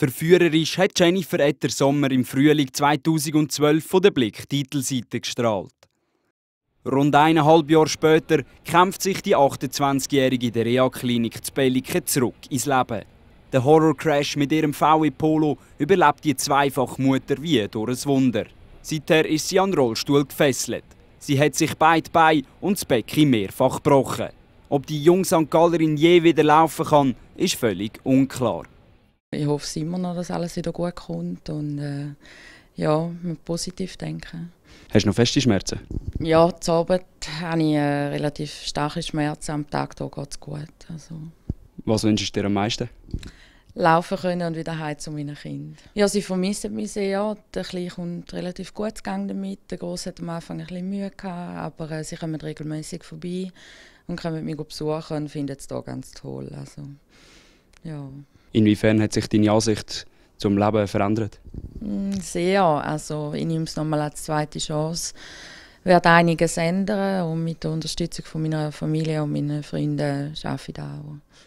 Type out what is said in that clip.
Verführerisch hat Jennifer Etter Sommer im Frühling 2012 von der Blick Titelseite gestrahlt. Rund eineinhalb Jahre später kämpft sich die 28-Jährige in der Reha-Klinik zu Belliken zurück ins Leben. Der Horror-Crash mit ihrem VW e Polo überlebt die zweifache Mutter wie durch ein Wunder. Seither ist sie an den Rollstuhl gefesselt. Sie hat sich beide Beine und das Becken mehrfach gebrochen. Ob die junge St. Gallerin je wieder laufen kann, ist völlig unklar. Ich hoffe immer noch, dass alles wieder gut kommt und äh, ja, positiv denken. Hast du noch feste Schmerzen? Ja, zu Abend habe ich äh, relativ starke Schmerzen. Am Tag geht es gut. Also. Was wünschst du dir am meisten? Laufen können und wieder heim zu meinen Kindern. Ja, sie vermissen mich sehr. Der Kleine kommt relativ gut gegangen damit. Der Große hat am Anfang ein bisschen Mühe gehabt, aber äh, sie kommen regelmäßig vorbei und können mich besuchen und finden es hier ganz toll. Also, ja. Inwiefern hat sich deine Ansicht zum Leben verändert? Mm, sehr. Also ich nehme es nochmal als zweite Chance. Ich werde einiges ändern und mit der Unterstützung von meiner Familie und meinen Freunden arbeite ich das auch.